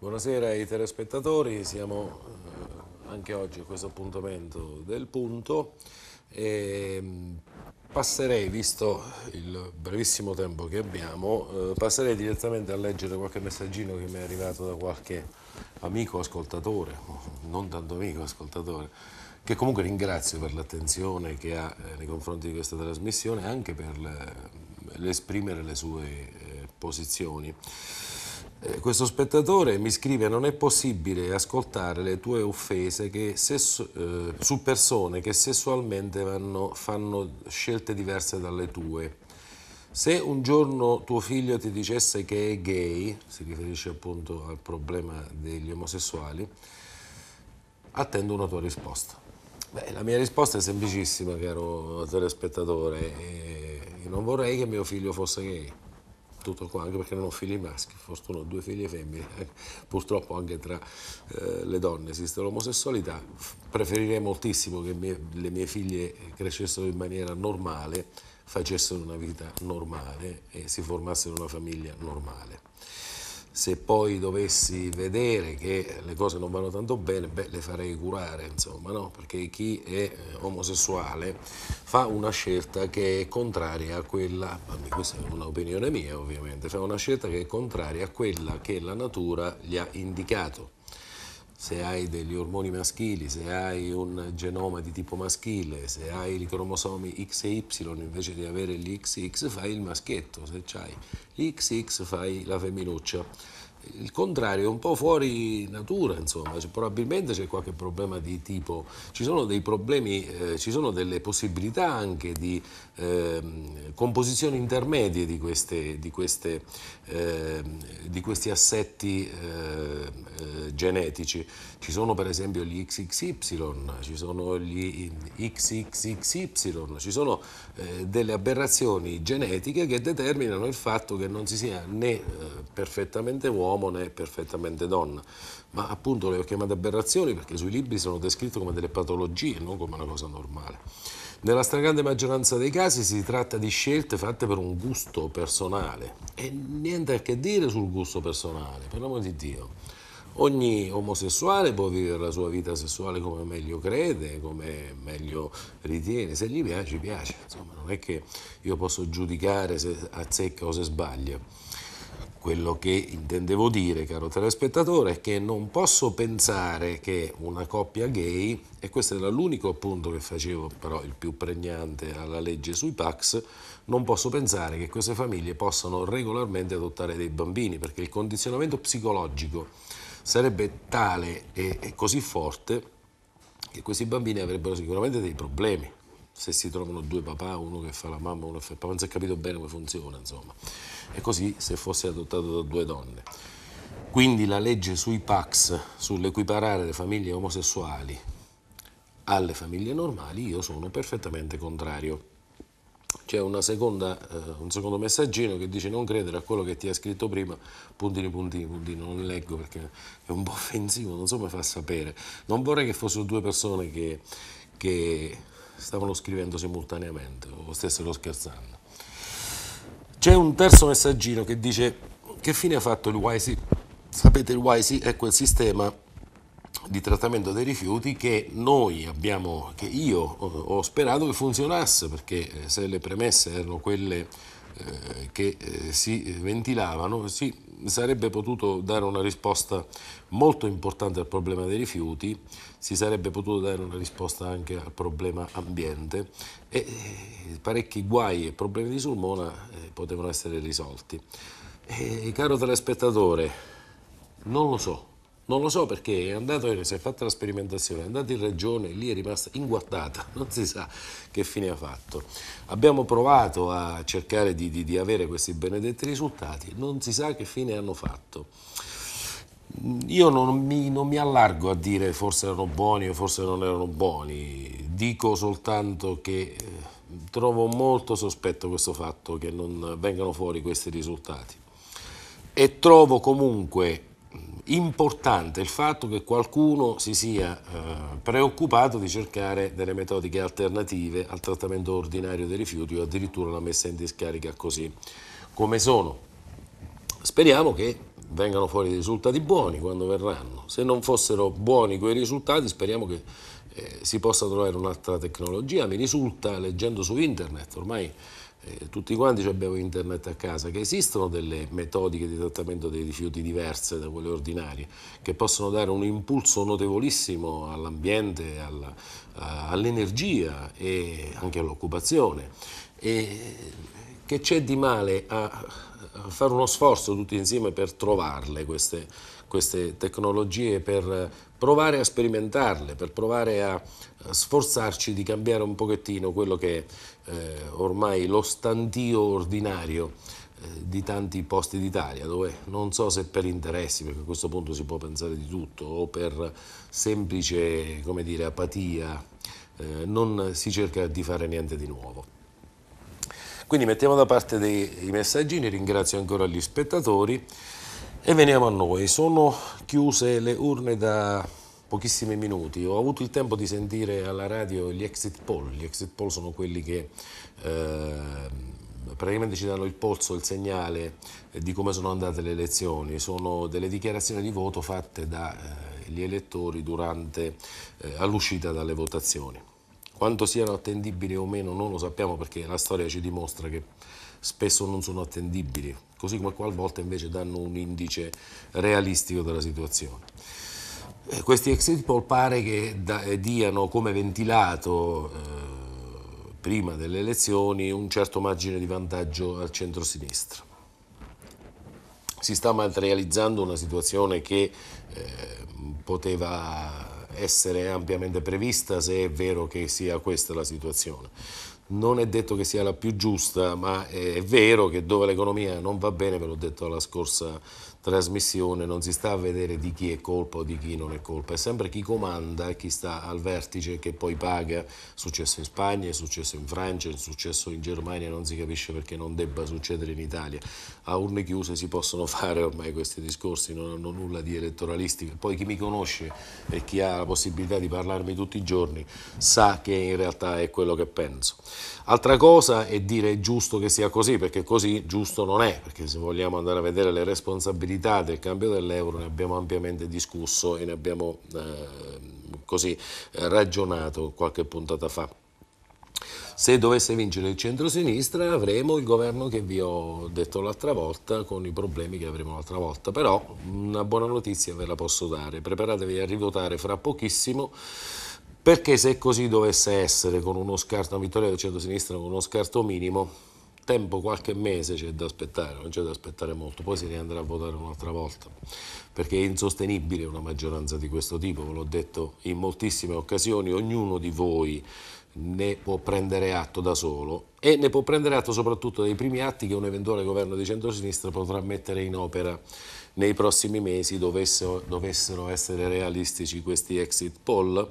Buonasera ai telespettatori, siamo eh, anche oggi a questo appuntamento del punto e mm, passerei, visto il brevissimo tempo che abbiamo, eh, passerei direttamente a leggere qualche messaggino che mi è arrivato da qualche amico ascoltatore, non tanto amico ascoltatore, che comunque ringrazio per l'attenzione che ha eh, nei confronti di questa trasmissione e anche per l'esprimere le sue posizioni. Eh, questo spettatore mi scrive non è possibile ascoltare le tue offese che, se, eh, su persone che sessualmente vanno, fanno scelte diverse dalle tue. Se un giorno tuo figlio ti dicesse che è gay, si riferisce appunto al problema degli omosessuali, attendo una tua risposta. Beh, la mia risposta è semplicissima, caro telespettatore, eh, non vorrei che mio figlio fosse gay tutto qua, anche perché non ho figli maschi, forse ho due figlie femmine, purtroppo anche tra eh, le donne esiste l'omosessualità, preferirei moltissimo che mie, le mie figlie crescessero in maniera normale, facessero una vita normale e si formassero una famiglia normale se poi dovessi vedere che le cose non vanno tanto bene, beh, le farei curare, insomma, no? perché chi è eh, omosessuale fa una scelta che è contraria a quella, questa è un'opinione mia ovviamente, fa una scelta che è contraria a quella che la natura gli ha indicato se hai degli ormoni maschili, se hai un genoma di tipo maschile, se hai i cromosomi X e Y invece di avere gli XX fai il maschietto, se hai gli XX fai la femminuccia. Il contrario è un po' fuori natura, insomma, cioè, probabilmente c'è qualche problema di tipo, ci sono dei problemi, eh, ci sono delle possibilità anche di Ehm, composizioni intermedie di, queste, di, queste, eh, di questi assetti ehm, eh, genetici. Ci sono per esempio gli XXY, ci sono gli XXXY, ci sono eh, delle aberrazioni genetiche che determinano il fatto che non si sia né eh, perfettamente uomo né perfettamente donna. Ma appunto le ho chiamate aberrazioni perché sui libri sono descritte come delle patologie, non come una cosa normale. Nella stragrande maggioranza dei casi si tratta di scelte fatte per un gusto personale e niente a che dire sul gusto personale, per l'amor di Dio. Ogni omosessuale può vivere la sua vita sessuale come meglio crede, come meglio ritiene, se gli piace, piace. Insomma, non è che io posso giudicare se azzecca o se sbaglia. Quello che intendevo dire, caro telespettatore, è che non posso pensare che una coppia gay, e questo era l'unico appunto che facevo però il più pregnante alla legge sui PAX, non posso pensare che queste famiglie possano regolarmente adottare dei bambini, perché il condizionamento psicologico sarebbe tale e così forte che questi bambini avrebbero sicuramente dei problemi se si trovano due papà, uno che fa la mamma, uno che fa il papà, non si è capito bene come funziona, insomma. E così se fosse adottato da due donne. Quindi la legge sui PAX, sull'equiparare le famiglie omosessuali alle famiglie normali, io sono perfettamente contrario. C'è seconda, eh, un secondo messaggino che dice non credere a quello che ti ha scritto prima, puntini, puntini, puntini, non leggo perché è un po' offensivo, non so come fa a sapere. Non vorrei che fossero due persone che, che stavano scrivendo simultaneamente o stessero scherzando. C'è un terzo messaggino che dice che fine ha fatto il YC? Sapete il YC è quel sistema di trattamento dei rifiuti che noi abbiamo, che io eh, ho sperato che funzionasse, perché eh, se le premesse erano quelle eh, che eh, si ventilavano, si sarebbe potuto dare una risposta molto importante al problema dei rifiuti, si sarebbe potuto dare una risposta anche al problema ambiente e eh, parecchi guai e problemi di Sulmona potevano essere risolti. E, caro telespettatore, non lo so. Non lo so perché è andato, eh, si è fatta la sperimentazione, è andato in regione e lì è rimasta inguattata, non si sa che fine ha fatto. Abbiamo provato a cercare di, di, di avere questi benedetti risultati, non si sa che fine hanno fatto. Io non mi, non mi, allargo a dire forse erano buoni o forse non erano buoni, dico soltanto che eh, trovo molto sospetto questo fatto che non vengano fuori questi risultati e trovo comunque importante il fatto che qualcuno si sia eh, preoccupato di cercare delle metodiche alternative al trattamento ordinario dei rifiuti o addirittura la messa in discarica così come sono. Speriamo che vengano fuori dei risultati buoni quando verranno. Se non fossero buoni quei risultati, speriamo che eh, si possa trovare un'altra tecnologia. Mi risulta, leggendo su internet, ormai eh, tutti quanti abbiamo internet a casa, che esistono delle metodiche di trattamento dei rifiuti diverse da quelle ordinarie, che possono dare un impulso notevolissimo all'ambiente, alla, all'energia e anche all'occupazione. E che c'è di male a fare uno sforzo tutti insieme per trovarle queste, queste tecnologie per provare a sperimentarle, per provare a sforzarci di cambiare un pochettino quello che è eh, ormai lo stantio ordinario eh, di tanti posti d'Italia, dove non so se per interessi, perché a questo punto si può pensare di tutto, o per semplice come dire, apatia, eh, non si cerca di fare niente di nuovo. Quindi mettiamo da parte dei messaggini, ringrazio ancora gli spettatori. E veniamo a noi, sono chiuse le urne da pochissimi minuti, ho avuto il tempo di sentire alla radio gli exit poll, gli exit poll sono quelli che eh, praticamente ci danno il polso, il segnale eh, di come sono andate le elezioni, sono delle dichiarazioni di voto fatte dagli eh, elettori durante, eh, all'uscita dalle votazioni. Quanto siano attendibili o meno non lo sappiamo perché la storia ci dimostra che spesso non sono attendibili, così come qualvolta invece danno un indice realistico della situazione. Eh, questi exit poll pare che da, eh, diano come ventilato eh, prima delle elezioni un certo margine di vantaggio al centro-sinistra. Si sta materializzando una situazione che eh, poteva essere ampiamente prevista se è vero che sia questa la situazione non è detto che sia la più giusta, ma è vero che dove l'economia non va bene, ve l'ho detto la scorsa trasmissione non si sta a vedere di chi è colpa o di chi non è colpa, è sempre chi comanda e chi sta al vertice che poi paga. È successo in Spagna, è successo in Francia, è successo in Germania, non si capisce perché non debba succedere in Italia. A urne chiuse si possono fare ormai questi discorsi, non hanno nulla di elettoralistico. Poi chi mi conosce e chi ha la possibilità di parlarmi tutti i giorni sa che in realtà è quello che penso. Altra cosa è dire è giusto che sia così, perché così giusto non è, perché se vogliamo andare a vedere le responsabilità volatilità del cambio dell'euro ne abbiamo ampiamente discusso e ne abbiamo eh, così ragionato qualche puntata fa. Se dovesse vincere il centro-sinistra avremo il governo che vi ho detto l'altra volta con i problemi che avremo l'altra volta, però una buona notizia ve la posso dare, preparatevi a rivotare fra pochissimo perché se così dovesse essere con uno scarto, una vittoria del centro-sinistra con uno scarto minimo, tempo qualche mese c'è da aspettare, non c'è da aspettare molto, poi si riandrà a votare un'altra volta, perché è insostenibile una maggioranza di questo tipo, ve l'ho detto in moltissime occasioni, ognuno di voi ne può prendere atto da solo e ne può prendere atto soprattutto dei primi atti che un eventuale governo di centrosinistra potrà mettere in opera nei prossimi mesi dovessero, dovessero essere realistici questi exit poll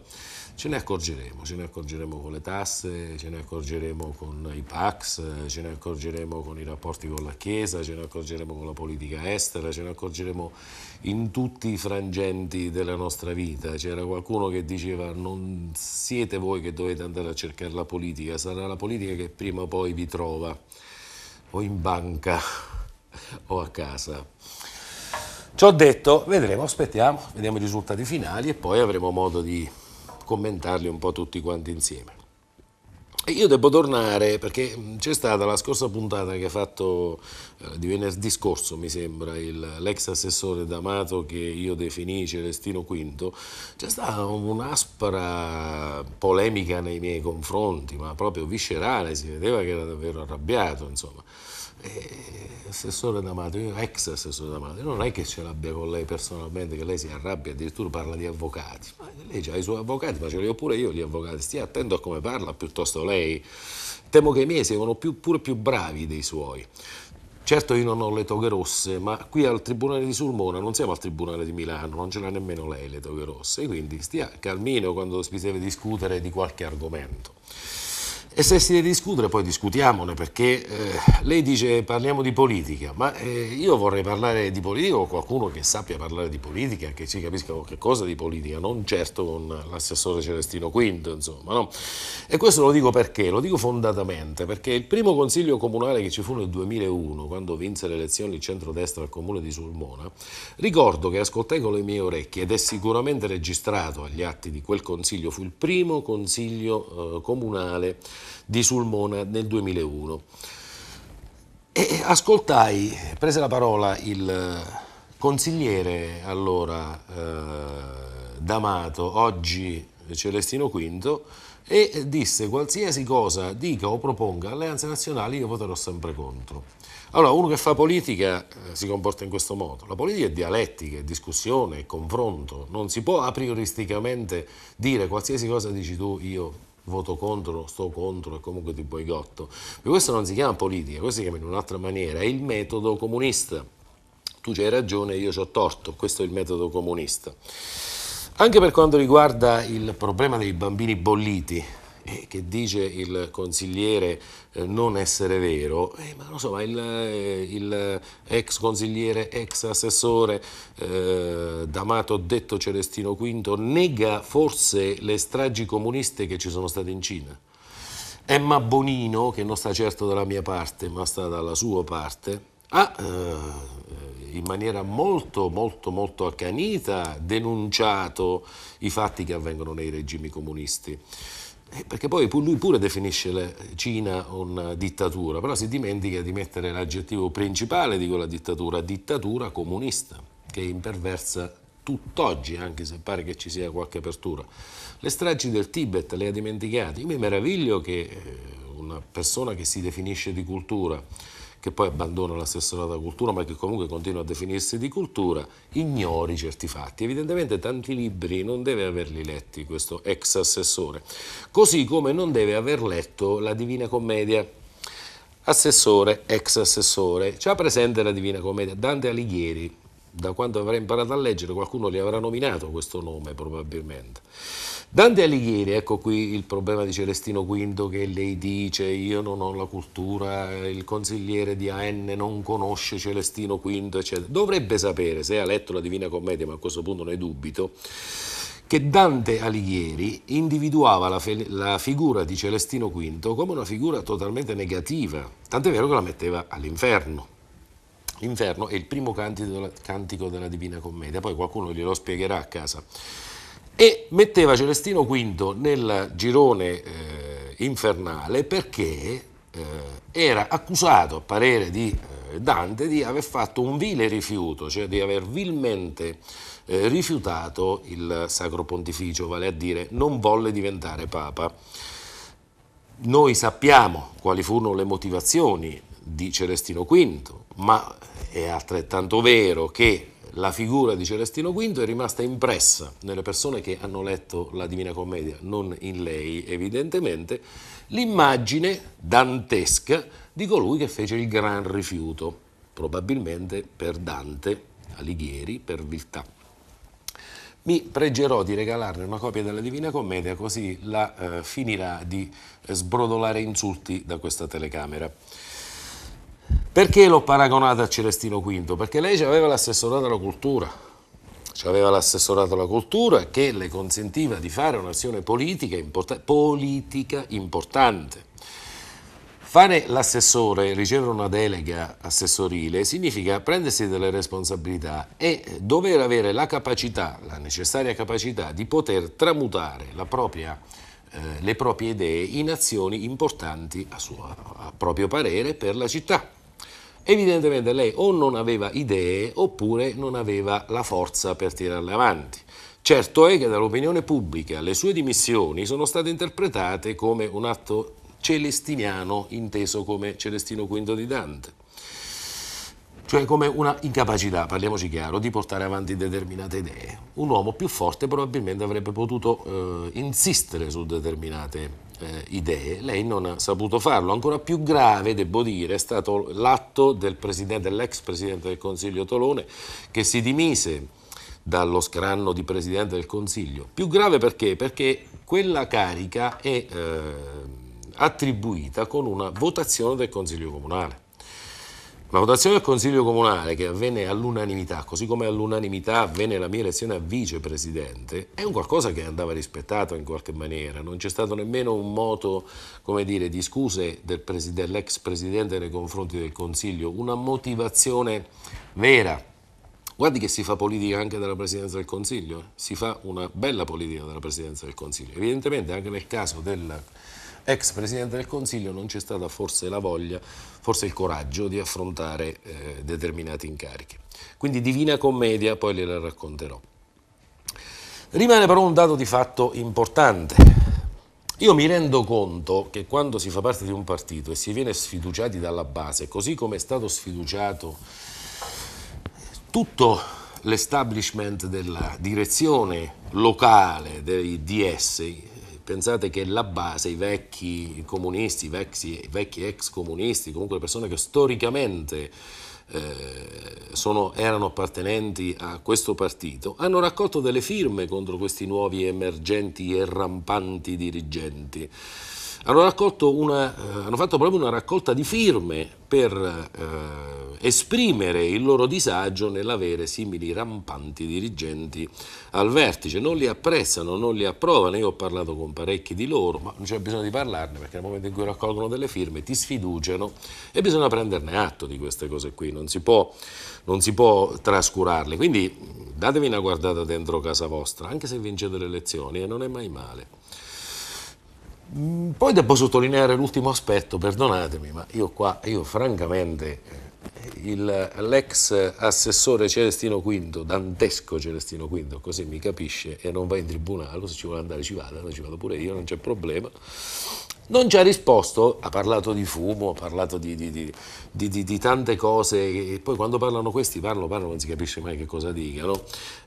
Ce ne accorgeremo, ce ne accorgeremo con le tasse, ce ne accorgeremo con i PAX, ce ne accorgeremo con i rapporti con la Chiesa, ce ne accorgeremo con la politica estera, ce ne accorgeremo in tutti i frangenti della nostra vita. C'era qualcuno che diceva non siete voi che dovete andare a cercare la politica, sarà la politica che prima o poi vi trova, o in banca o a casa. Ciò detto, vedremo, aspettiamo, vediamo i risultati finali e poi avremo modo di commentarli un po' tutti quanti insieme. E io devo tornare perché c'è stata la scorsa puntata che ha fatto eh, di venerdì scorso, mi sembra, il, l'ex assessore D'Amato che io definì Celestino V, c'è stata un'aspra polemica nei miei confronti, ma proprio viscerale, si vedeva che era davvero arrabbiato, insomma assessore D'Amato, io ex assessore D'Amato, non è che ce l'abbia con lei personalmente, che lei si arrabbia, addirittura parla di avvocati. Ma lei ha i suoi avvocati, ma ce li ho pure io gli avvocati, stia attento a come parla piuttosto lei. Temo che i miei siano più, pure più bravi dei suoi. Certo io non ho le toghe rosse, ma qui al Tribunale di Sulmona non siamo al Tribunale di Milano, non ce l'ha nemmeno lei le toghe rosse, quindi stia calmino quando si deve discutere di qualche argomento. E se si deve discutere, poi discutiamone, perché eh, lei dice parliamo di politica, ma eh, io vorrei parlare di politica o qualcuno che sappia parlare di politica, che ci capisca qualche cosa di politica, non certo con l'assessore Celestino Quinto, insomma. No? E questo lo dico perché? Lo dico fondatamente, perché il primo consiglio comunale che ci fu nel 2001, quando vinse le elezioni il centrodestra al comune di Sulmona, ricordo che ascoltai con le mie orecchie, ed è sicuramente registrato agli atti di quel consiglio, fu il primo consiglio eh, comunale di Sulmona nel 2001. E ascoltai, prese la parola il eh, consigliere allora eh, D'Amato, oggi Celestino V, e disse qualsiasi cosa dica o proponga alleanze nazionali io voterò sempre contro. Allora uno che fa politica eh, si comporta in questo modo, la politica è dialettica, è discussione, è confronto, non si può a aprioristicamente dire qualsiasi cosa dici tu io voto contro, sto contro e comunque ti boicotto. Ma questo non si chiama politica, questo si chiama in un'altra maniera, è il metodo comunista. Tu c'hai ragione, io ho torto, questo è il metodo comunista. Anche per quanto riguarda il problema dei bambini bolliti, eh, che dice il consigliere eh, non essere vero, eh, ma insomma il, eh, il, ex consigliere, ex assessore eh, D'Amato detto Celestino V nega forse le stragi comuniste che ci sono state in Cina. Emma Bonino, che non sta certo dalla mia parte, ma sta dalla sua parte, ha eh, in maniera molto, molto, molto accanita denunciato i fatti che avvengono nei regimi comunisti. Eh, perché poi lui pure definisce la Cina una dittatura, però si dimentica di mettere l'aggettivo principale di quella dittatura, dittatura comunista, che imperversa tutt'oggi, anche se pare che ci sia qualche apertura. Le stragi del Tibet le ha dimenticate. Io mi meraviglio che eh, una persona che si definisce di cultura, che poi abbandona l'assessorato alla cultura ma che comunque continua a definirsi di cultura, ignori certi fatti. Evidentemente tanti libri non deve averli letti questo ex assessore, così come non deve aver letto la Divina Commedia assessore, ex assessore, c'ha presente la Divina Commedia, Dante Alighieri, da quando avrà imparato a leggere qualcuno gli avrà nominato questo nome probabilmente. Dante Alighieri, ecco qui il problema di Celestino V che lei dice io non ho la cultura, il consigliere di AN non conosce Celestino V, eccetera. Dovrebbe sapere, se ha letto la Divina Commedia, ma a questo punto ne dubito, che Dante Alighieri individuava la, la, figura di Celestino V come una figura totalmente negativa, tant'è vero che la metteva all'inferno. L'inferno è il primo cantico della Divina Commedia, poi qualcuno glielo spiegherà a casa e metteva Celestino V nel girone eh, infernale perché eh, era accusato, a parere di eh, Dante, di aver fatto un vile rifiuto, cioè di aver vilmente eh, rifiutato il sacro pontificio, vale a dire non volle diventare papa. Noi sappiamo quali furono le motivazioni di Celestino V, ma è altrettanto vero che la figura di Celestino V è rimasta impressa nelle persone che hanno letto la Divina Commedia, non in lei evidentemente, l'immagine dantesca di colui che fece il gran rifiuto, probabilmente per Dante, Alighieri, per Viltà. Mi pregherò di regalarle una copia della Divina Commedia così la eh, finirà di sbrodolare insulti da questa telecamera. Perché l'ho paragonata a Celestino V? Perché lei aveva l'assessorato alla cultura, aveva l'assessorato alla cultura che le consentiva di fare un'azione politica, import- politica importante. Fare l'assessore, ricevere una delega assessorile, significa prendersi delle responsabilità e dover avere la capacità, la necessaria capacità di poter tramutare propria, eh, le proprie idee in azioni importanti a, suo, a proprio parere per la città. Evidentemente lei o non aveva idee oppure non aveva la forza per tirarle avanti. Certo è che dall'opinione pubblica le sue dimissioni sono state interpretate come un atto celestiniano inteso come Celestino V di Dante cioè come una incapacità, parliamoci chiaro, di portare avanti determinate idee. Un uomo più forte probabilmente avrebbe potuto eh, insistere su determinate idee eh, idee, lei non ha saputo farlo. Ancora più grave, devo dire, è stato l'atto del presidente, dell'ex presidente del Consiglio Tolone che si dimise dallo scranno di presidente del Consiglio. Più grave perché? Perché quella carica è eh, attribuita con una votazione del Consiglio Comunale. La votazione del Consiglio Comunale, che avvenne all'unanimità, così come all'unanimità avvenne la mia elezione a vicepresidente, è un qualcosa che andava rispettato in qualche maniera. Non c'è stato nemmeno un moto, come dire, di scuse dell'ex presidente nei confronti del Consiglio, una motivazione vera. Guardi che si fa politica anche dalla Presidenza del Consiglio, si fa una bella politica dalla Presidenza del Consiglio. Evidentemente anche nel caso del ex Presidente del Consiglio non c'è stata forse la voglia, forse il coraggio di affrontare eh, determinati incarichi. Quindi Divina Commedia, poi le la racconterò. Rimane però un dato di fatto importante. Io mi rendo conto che quando si fa parte di un partito e si viene sfiduciati dalla base, così come è stato sfiduciato tutto l'establishment della direzione locale dei DS, Pensate che la base, i vecchi comunisti, i vecchi, vecchi ex comunisti, comunque le persone che storicamente eh, sono, erano appartenenti a questo partito, hanno raccolto delle firme contro questi nuovi emergenti e rampanti dirigenti hanno, una, eh, hanno, fatto proprio una raccolta di firme per eh, esprimere il loro disagio nell'avere simili rampanti dirigenti al vertice. Non li apprezzano, non li approvano. Io ho parlato con parecchi di loro, ma non c'è bisogno di parlarne perché nel momento in cui raccolgono delle firme ti sfiduciano e bisogna prenderne atto di queste cose qui. Non si può, non si può trascurarle. Quindi datevi una guardata dentro casa vostra, anche se vincete le elezioni e non è mai male. Mm, poi devo sottolineare l'ultimo aspetto, perdonatemi, ma io qua, io francamente, eh, il, l'ex assessore Celestino V, dantesco Celestino V, così mi capisce, e non va in tribunale, se ci vuole andare ci vada, ci vado pure io, non c'è problema non ci ha risposto, ha parlato di fumo, ha parlato di, di, di, di tante cose, e poi quando parlano questi parlano, parlano, non si capisce mai che cosa dicano,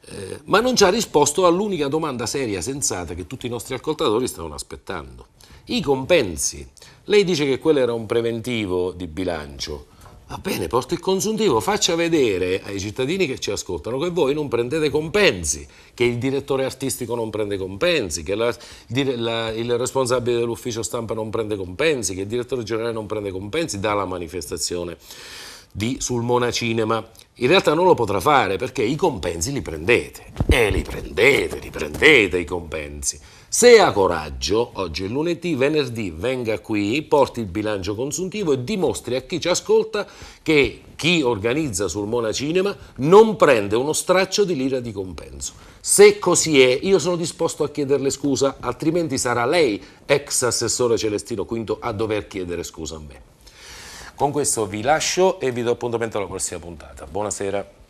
eh, ma non ci ha risposto all'unica domanda seria, sensata, che tutti i nostri ascoltatori stavano aspettando. I compensi. Lei dice che quello era un preventivo di bilancio. Va bene, porto il consuntivo, faccia vedere ai cittadini che ci ascoltano che voi non prendete compensi, che il direttore artistico non prende compensi, che la, la, il responsabile dell'ufficio stampa non prende compensi, che il direttore generale non prende compensi dalla manifestazione di Sulmona Cinema. In realtà non lo potrà fare perché i compensi li prendete. E eh, li prendete, li prendete i compensi. Se ha coraggio, oggi è lunedì, venerdì, venga qui, porti il bilancio consuntivo e dimostri a chi ci ascolta che chi organizza sul Mona Cinema non prende uno straccio di lira di compenso. Se così è, io sono disposto a chiederle scusa, altrimenti sarà lei, ex assessore Celestino V, a dover chiedere scusa a me. Con questo vi lascio e vi do appuntamento alla prossima puntata. Buonasera.